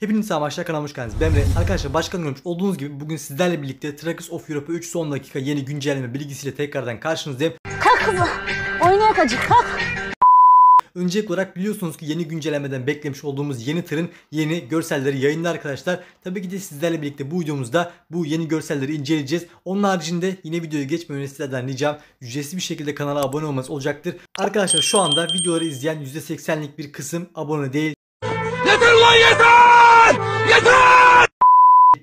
Hepiniz savaşta kanamış geldiniz. Ben Emre. Arkadaşlar başkan görmüş olduğunuz gibi bugün sizlerle birlikte Trakus of Europa 3 son dakika yeni güncelleme bilgisiyle tekrardan karşınızdayım. Kalk kızım. Oynayak acık kalk. Öncelik olarak biliyorsunuz ki yeni güncellemeden beklemiş olduğumuz yeni tırın yeni görselleri yayında arkadaşlar. Tabii ki de sizlerle birlikte bu videomuzda bu yeni görselleri inceleyeceğiz. Onun haricinde yine videoyu geçmeden sizlerden ricam ücretsiz bir şekilde kanala abone olmanız olacaktır. Arkadaşlar şu anda videoları izleyen %80'lik bir kısım abone değil. يد الله يدان يدان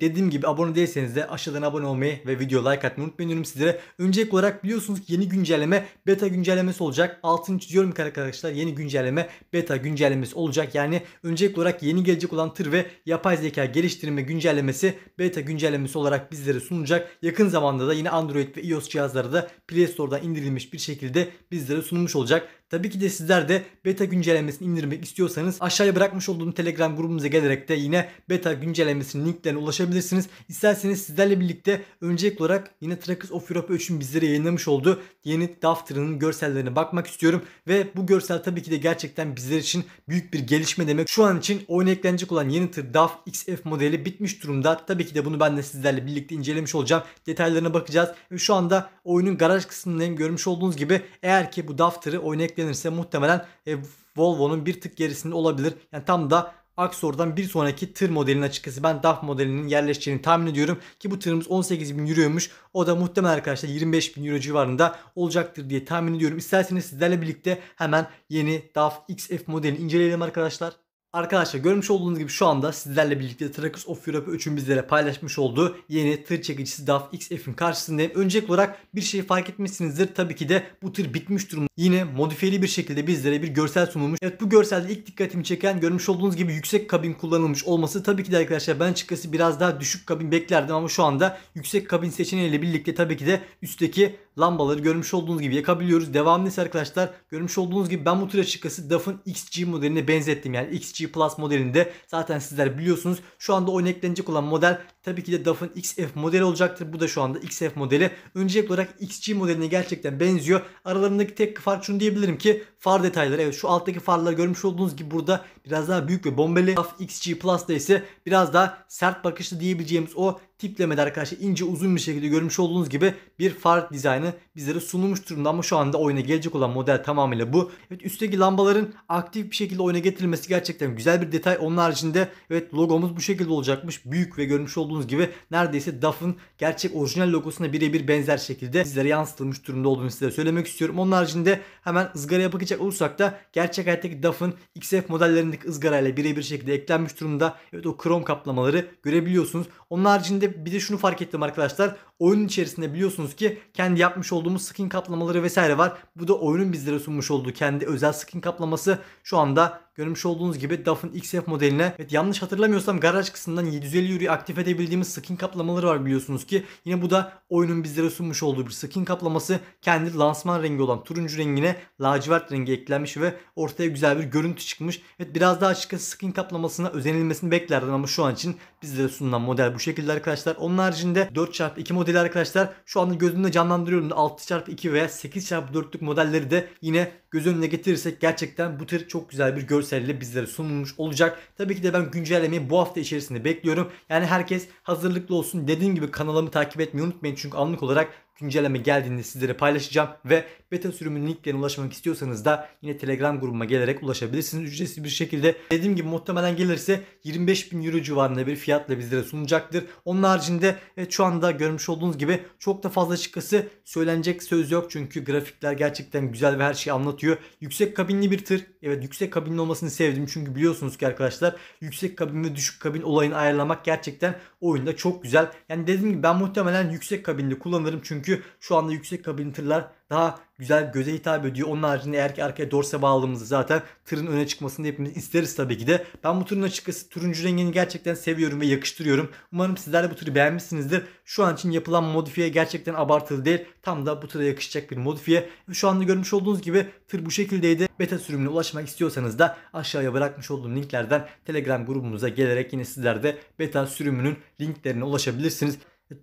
Dediğim gibi abone değilseniz de aşağıdan abone olmayı ve video like atmayı unutmayın diyorum sizlere. Öncelik olarak biliyorsunuz ki yeni güncelleme beta güncellemesi olacak. Altını çiziyorum arkadaşlar yeni güncelleme beta güncellemesi olacak. Yani öncelik olarak yeni gelecek olan tır ve yapay zeka geliştirme güncellemesi beta güncellemesi olarak bizlere sunulacak. Yakın zamanda da yine Android ve iOS cihazları da Play Store'dan indirilmiş bir şekilde bizlere sunulmuş olacak. Tabii ki de sizler de beta güncellemesini indirmek istiyorsanız aşağıya bırakmış olduğum Telegram grubumuza gelerek de yine beta güncellemesinin linklerine ulaşabilirsiniz ulaşabilirsiniz. İsterseniz sizlerle birlikte öncelikli olarak yine Trackers of Europe 3'ün bizlere yayınlamış olduğu yeni DAF görsellerine bakmak istiyorum. Ve bu görsel tabii ki de gerçekten bizler için büyük bir gelişme demek. Şu an için oyuna eklenecek olan yeni tır DAF XF modeli bitmiş durumda. Tabii ki de bunu ben de sizlerle birlikte incelemiş olacağım. Detaylarına bakacağız. Ve şu anda oyunun garaj kısmında, Görmüş olduğunuz gibi eğer ki bu DAF tırı eklenirse muhtemelen e, Volvo'nun bir tık gerisinde olabilir. Yani tam da Axor'dan bir sonraki tır modelinin açıkçası ben DAF modelinin yerleşeceğini tahmin ediyorum. Ki bu tırımız 18.000 euroymuş. O da muhtemelen arkadaşlar 25.000 euro civarında olacaktır diye tahmin ediyorum. İsterseniz sizlerle birlikte hemen yeni DAF XF modelini inceleyelim arkadaşlar. Arkadaşlar görmüş olduğunuz gibi şu anda sizlerle birlikte Trakus of Europe 3'ün bizlere paylaşmış olduğu yeni tır çekicisi DAF XF'in karşısındayım. Öncelikli olarak bir şey fark etmişsinizdir. Tabii ki de bu tır bitmiş durumda. Yine modifiyeli bir şekilde bizlere bir görsel sunulmuş. Evet bu görselde ilk dikkatimi çeken görmüş olduğunuz gibi yüksek kabin kullanılmış olması. Tabii ki de arkadaşlar ben çıkası biraz daha düşük kabin beklerdim ama şu anda yüksek kabin seçeneğiyle birlikte tabii ki de üstteki lambaları görmüş olduğunuz gibi yakabiliyoruz. Devamlı ise arkadaşlar görmüş olduğunuz gibi ben bu tür açıkçası DAF'ın XG modeline benzettim. Yani XG Plus modelinde zaten sizler biliyorsunuz. Şu anda oynaklenecek olan model tabii ki de DAF'ın XF modeli olacaktır. Bu da şu anda XF modeli. Öncelik olarak XG modeline gerçekten benziyor. Aralarındaki tek fark şunu diyebilirim ki far detayları. Evet şu alttaki farları görmüş olduğunuz gibi burada biraz daha büyük ve bombeli. DAF XG Plus'ta ise biraz daha sert bakışlı diyebileceğimiz o tiplemede arkadaşlar ince uzun bir şekilde görmüş olduğunuz gibi bir far dizaynı bizlere sunulmuş durumda ama şu anda oyuna gelecek olan model tamamıyla bu. Evet üstteki lambaların aktif bir şekilde oyuna getirilmesi gerçekten güzel bir detay. Onun haricinde evet logomuz bu şekilde olacakmış. Büyük ve görmüş olduğunuz gibi neredeyse DAF'ın gerçek orijinal logosuna birebir benzer şekilde sizlere yansıtılmış durumda olduğunu size söylemek istiyorum. Onun haricinde hemen ızgaraya bakacak olursak da gerçek hayattaki DAF'ın XF modellerindeki ızgarayla birebir şekilde eklenmiş durumda. Evet o krom kaplamaları görebiliyorsunuz. Onun haricinde bir de şunu fark ettim arkadaşlar. Oyunun içerisinde biliyorsunuz ki kendi yapmış olduğumuz skin kaplamaları vesaire var. Bu da oyunun bizlere sunmuş olduğu kendi özel skin kaplaması. Şu anda görmüş olduğunuz gibi DAF'ın XF modeline. Evet yanlış hatırlamıyorsam garaj kısmından 750 Euro'yu aktif edebildiğimiz skin kaplamaları var biliyorsunuz ki. Yine bu da oyunun bizlere sunmuş olduğu bir skin kaplaması. Kendi lansman rengi olan turuncu rengine lacivert rengi eklenmiş ve ortaya güzel bir görüntü çıkmış. Evet biraz daha açıkçası skin kaplamasına özenilmesini beklerdim ama şu an için bizlere sunulan model bu şekilde arkadaşlar. Onun haricinde 4x2 model modeli arkadaşlar şu anda gözümde canlandırıyorum. 6x2 veya 8x4'lük modelleri de yine göz önüne getirirsek gerçekten bu tır çok güzel bir görselle bizlere sunulmuş olacak. Tabii ki de ben güncellemeyi bu hafta içerisinde bekliyorum. Yani herkes hazırlıklı olsun. Dediğim gibi kanalımı takip etmeyi unutmayın. Çünkü anlık olarak güncelleme geldiğinde sizlere paylaşacağım ve beta sürümünün linklerine ulaşmak istiyorsanız da yine Telegram grubuma gelerek ulaşabilirsiniz ücretsiz bir şekilde. Dediğim gibi muhtemelen gelirse 25 bin euro civarında bir fiyatla bizlere sunacaktır. Onun haricinde evet, şu anda görmüş olduğunuz gibi çok da fazla açıkçası söylenecek söz yok çünkü grafikler gerçekten güzel ve her şeyi anlatıyor anlatıyor. Yüksek kabinli bir tır. Evet yüksek kabinli olmasını sevdim. Çünkü biliyorsunuz ki arkadaşlar yüksek kabin ve düşük kabin olayını ayarlamak gerçekten oyunda çok güzel. Yani dediğim gibi ben muhtemelen yüksek kabinli kullanırım. Çünkü şu anda yüksek kabinli tırlar daha güzel göze hitap ediyor. Onun haricinde eğer ki arkaya dorse bağladığımızda zaten tırın öne çıkmasını hepimiz isteriz tabii ki de. Ben bu tırın açıkçası turuncu rengini gerçekten seviyorum ve yakıştırıyorum. Umarım sizler de bu türü beğenmişsinizdir. Şu an için yapılan modifiye gerçekten abartılı değil. Tam da bu tıra yakışacak bir modifiye. Şu anda görmüş olduğunuz gibi tır bu şekildeydi. Beta sürümüne ulaşmak istiyorsanız da aşağıya bırakmış olduğum linklerden Telegram grubumuza gelerek yine sizler de beta sürümünün linklerine ulaşabilirsiniz.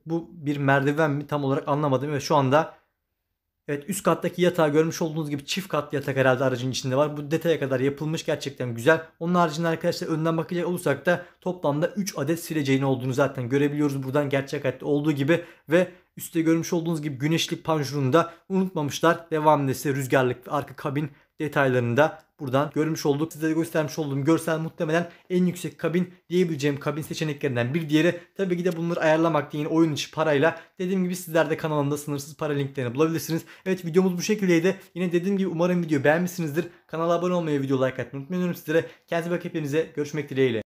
Bu bir merdiven mi tam olarak anlamadım ve şu anda Evet üst kattaki yatağı görmüş olduğunuz gibi çift katlı yatak herhalde aracın içinde var. Bu detaya kadar yapılmış gerçekten güzel. Onun haricinde arkadaşlar önden bakacak olursak da toplamda 3 adet sileceğin olduğunu zaten görebiliyoruz. Buradan gerçek hayatta olduğu gibi ve üstte görmüş olduğunuz gibi güneşlik panjurunu da unutmamışlar. Devamlı ise rüzgarlık arka kabin detaylarını da buradan görmüş olduk. Size de göstermiş olduğum görsel muhtemelen en yüksek kabin diyebileceğim kabin seçeneklerinden bir diğeri. Tabii ki de bunları ayarlamak yine oyun içi parayla. Dediğim gibi sizler de kanalımda sınırsız para linklerini bulabilirsiniz. Evet videomuz bu şekildeydi. Yine dediğim gibi umarım video beğenmişsinizdir. Kanala abone olmayı, video like atmayı unutmayın. Sizlere kendinize bakıp hepinize görüşmek dileğiyle.